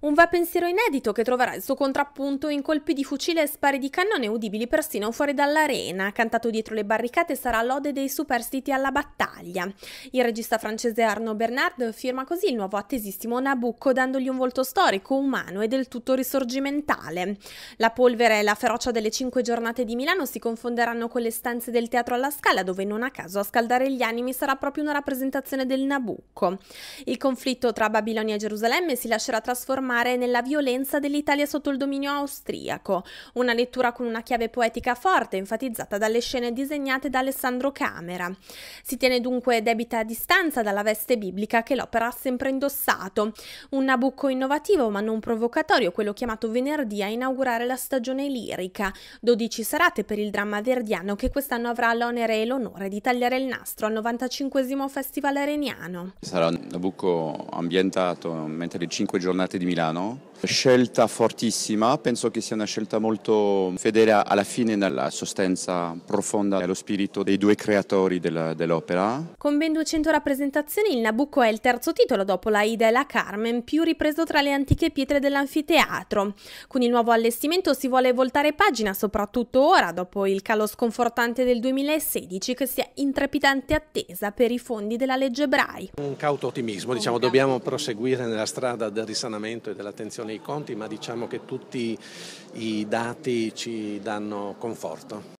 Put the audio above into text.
Un va pensiero inedito che troverà il suo contrappunto in colpi di fucile e spari di cannone udibili persino fuori dall'arena. Cantato dietro le barricate sarà lode dei superstiti alla battaglia. Il regista francese Arnaud Bernard firma così il nuovo attesissimo Nabucco, dandogli un volto storico, umano e del tutto risorgimentale. La polvere e la ferocia delle cinque giornate di Milano si confonderanno con le stanze del teatro alla Scala, dove non a caso a scaldare gli animi sarà proprio una rappresentazione del Nabucco. Il conflitto tra Babilonia e Gerusalemme si lascerà trasformare trasformare nella violenza dell'Italia sotto il dominio austriaco, una lettura con una chiave poetica forte enfatizzata dalle scene disegnate da Alessandro Camera. Si tiene dunque debita distanza dalla veste biblica che l'opera ha sempre indossato, un Nabucco innovativo ma non provocatorio, quello chiamato venerdì a inaugurare la stagione lirica, 12 serate per il dramma verdiano che quest'anno avrà l'onere e l'onore di tagliare il nastro al 95 Festival Areniano. Sarà un Nabucco ambientato mentre le 5 giornate di Milano Milano. Scelta fortissima, penso che sia una scelta molto fedele alla fine nella sostanza profonda e allo spirito dei due creatori della, dell'opera. Con ben 200 rappresentazioni il Nabucco è il terzo titolo dopo la Ida e la Carmen, più ripreso tra le antiche pietre dell'anfiteatro. Con il nuovo allestimento si vuole voltare pagina, soprattutto ora, dopo il calo sconfortante del 2016 che si è in trepidante attesa per i fondi della legge Brai. Un cauto ottimismo, diciamo, dobbiamo proseguire nella strada del risanamento e dell'attenzione ai conti, ma diciamo che tutti i dati ci danno conforto.